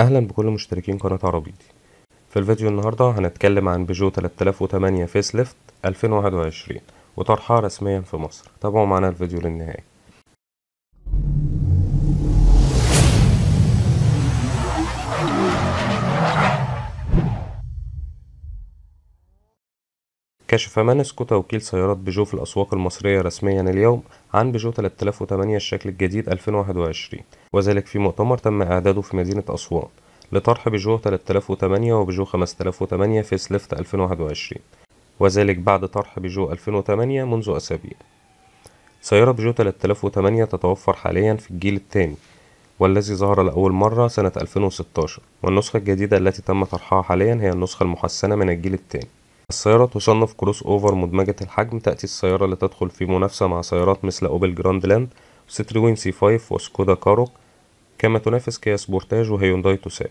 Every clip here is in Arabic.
اهلا بكل مشتركين قناة عربيتي في الفيديو النهاردة هنتكلم عن بيجو 3008 فيس ليفت 2021 وطرحها رسميا في مصر تابعوا معنا الفيديو للنهاية كشف مانسكو توكيل سيارات بيجو في الأسواق المصرية رسميا اليوم عن بيجو 3008 الشكل الجديد 2021 وذلك في مؤتمر تم إعداده في مدينة أسوان لطرح بيجو 3008 وبيجو 5008 في سليفت 2021 وذلك بعد طرح بيجو 2008 منذ أسابيع سيارة بيجو 3008 تتوفر حاليا في الجيل الثاني والذي ظهر لأول مرة سنة 2016 والنسخة الجديدة التي تم طرحها حاليا هي النسخة المحسنة من الجيل الثاني السيارة تصنف كروس أوفر مدمجة الحجم تأتي السيارة لتدخل في منافسة مع سيارات مثل أوبل جراند لاند وستروين سي 5 وسكودا كاروك كما تنافس كيا سبورتاج وهيونداي توسان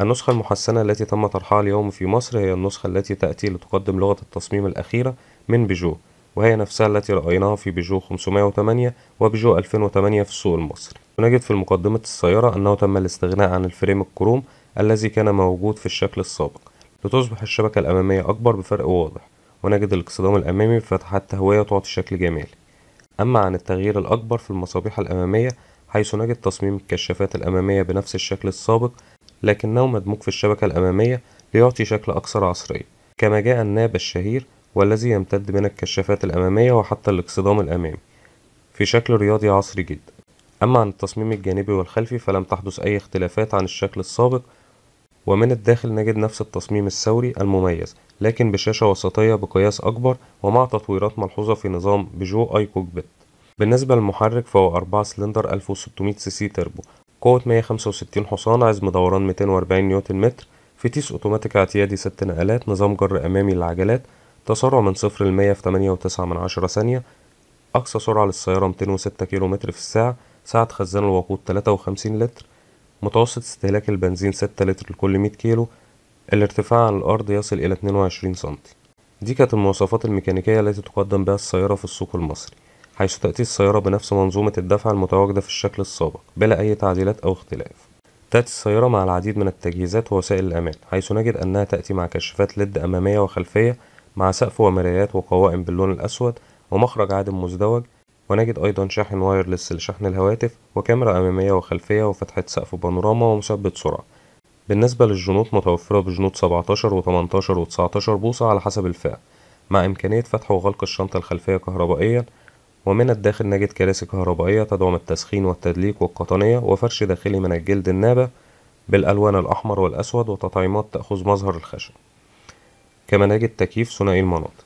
النسخة المحسنة التي تم طرحها اليوم في مصر هي النسخة التي تأتي لتقدم لغة التصميم الأخيرة من بيجو وهي نفسها التي رأيناها في بيجو 508 وبيجو 2008 في السوق المصري نجد في مقدمة السيارة أنه تم الاستغناء عن الفريم الكروم الذي كان موجود في الشكل السابق لتصبح الشبكة الأمامية أكبر بفرق واضح ونجد الانقسام الأمامي بفتحة تهوية تعطي شكل جمالي أما عن التغيير الأكبر في المصابيح الأمامية حيث نجد تصميم الكشافات الأمامية بنفس الشكل السابق لكنه مدموج في الشبكة الأمامية ليعطي شكل أكثر عصرية كما جاء الناب الشهير والذي يمتد من الكشافات الأمامية وحتى الاقصدام الأمامي في شكل رياضي عصري جدا أما عن التصميم الجانبي والخلفي فلم تحدث أي اختلافات عن الشكل السابق ومن الداخل نجد نفس التصميم الثوري المميز لكن بشاشة وسطية بقياس أكبر ومع تطويرات ملحوظة في نظام بيجو اي كوكبت بالنسبة للمحرك فهو 4 سلندر 1600 سي سي تربو قوة 165 حصان عزم دوران 240 نيوتن متر فتيس اوتوماتيك اعتيادي 6 نقلات نظام جر امامي للعجلات تسارع من صفر ل 100 في 8.9 من عشرة ثانية أقصى سرعة للسيارة 206 كيلومتر في الساعة سعة خزان الوقود 53 لتر متوسط استهلاك البنزين 6 لتر لكل 100 كيلو الارتفاع عن الأرض يصل إلى 22 سنتي دي كانت المواصفات الميكانيكية التي تقدم بها السيارة في السوق المصري حيث تأتي السيارة بنفس منظومة الدفع المتواجدة في الشكل السابق بلا أي تعديلات أو اختلاف تأتي السيارة مع العديد من التجهيزات ووسائل الأمان حيث نجد أنها تأتي مع كشافات لد أمامية وخلفية مع سقف ومرايات وقوائم باللون الأسود ومخرج عادم مزدوج ونجد أيضا شاحن وايرلس لشحن الهواتف وكاميرا أمامية وخلفية وفتحة سقف بانوراما ومثبت سرعة بالنسبة للجنوط متوفرة بجنوط 17 و 18 و 19 بوصة على حسب الفئة مع إمكانية فتح وغلق الشنطة الخلفية كهربائيا ومن الداخل نجد كراسي كهربائية تدعم التسخين والتدليك والقطنية وفرش داخلي من الجلد النابع بالألوان الأحمر والأسود وتطعيمات تأخذ مظهر الخشب كما نجد تكييف ثنائي المناطق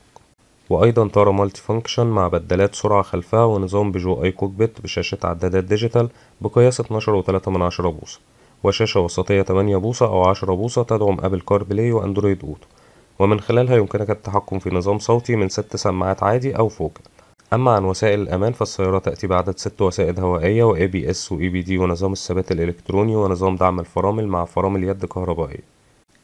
وأيضا طارة مالتي فانكشن مع بدلات سرعة خلفها ونظام بيجو أي كوكبيت بشاشة عدادات ديجيتال بقياس 12.3 من عشرة بوصة وشاشة وسطية 8 بوصة أو 10 بوصة تدعم أبل كار بلاي وأندرويد أوتو ومن خلالها يمكنك التحكم في نظام صوتي من ست سماعات عادي أو فوق أما عن وسائل الأمان فالسيارة تأتي بعدد ست وسائد هوائية و ABS و EBD ونظام الثبات الإلكتروني ونظام دعم الفرامل مع فرامل يد كهربائية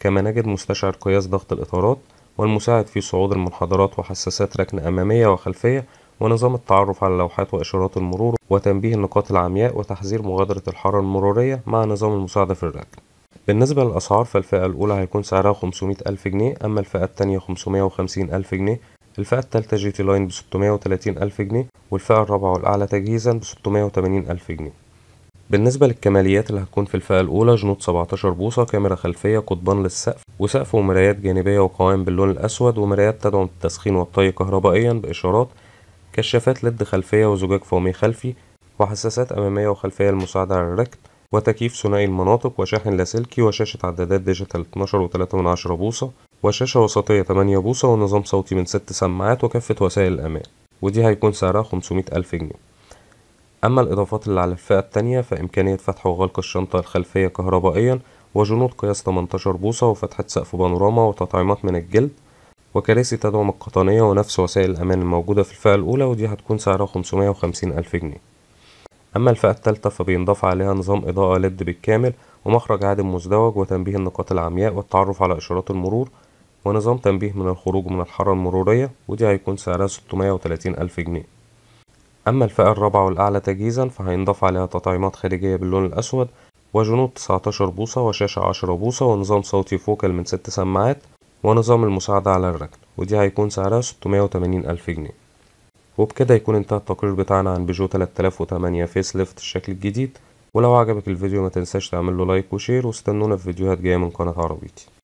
كما نجد مستشعر قياس ضغط الإطارات والمساعد في صعود المنحدرات وحساسات ركن أمامية وخلفية ونظام التعرف على لوحات وإشارات المرور وتنبيه النقاط العمياء وتحذير مغادرة الحارة المرورية مع نظام المساعدة في الركن بالنسبة للأسعار فالفئة الأولى هيكون سعرها 500 ألف جنيه أما الفئة التانية 550 ألف جنيه الفئة التالتة جي تي لاين ب 630 ألف جنيه والفئة الرابعة والأعلى تجهيزا ب 680 ألف جنيه بالنسبة للكماليات اللي هتكون في الفئة الأولى جنود 17 بوصة كاميرا خلفية قضبان للسقف وسقف ومرايات جانبية وقوائم باللون الأسود ومرايات تدعم التسخين والطي كهربائيا بإشارات كشافات لد خلفية وزجاج فومي خلفي وحساسات أمامية وخلفية للمساعدة على الركض وتكييف ثنائي المناطق وشاحن لاسلكي وشاشة عدادات ديجيتال 12 و3 من 10 بوصة وشاشة وسطية 8 بوصة ونظام صوتي من 6 سماعات وكافة وسائل الأمان ودي هيكون سعرها 500 ألف جنيه أما الإضافات اللي على الفئة التانية فإمكانية فتح وغلق الشنطة الخلفية كهربائيا وجنود قياس 18 بوصة وفتحة سقف بانوراما وتطعيمات من الجلد وكراسي تدعم القطنية ونفس وسائل الأمان الموجودة في الفئة الأولى ودي هتكون سعرها 550 ألف جنيه أما الفئة الثالثة فبينضاف عليها نظام إضاءة لد بالكامل ومخرج عادم مزدوج وتنبيه النقاط العمياء والتعرف على إشارات المرور ونظام تنبيه من الخروج من الحارة المرورية ودي هيكون سعرها 630 ألف جنيه أما الفئة الرابعة والأعلى تجهيزا فهينضاف عليها تطعيمات خارجية باللون الأسود وجنود 19 بوصة وشاشة 10 بوصة ونظام صوتي فوكال من 6 سماعات ونظام المساعدة على الركن ودي هيكون سعرها 680 ألف جنيه وبكده يكون انتهى التقرير بتاعنا عن بيجو 3008 فيس ليفت الشكل الجديد ولو عجبك الفيديو ما تنساش تعمل له لايك وشير واستنونا في فيديوهات جاية من قناة عربيتي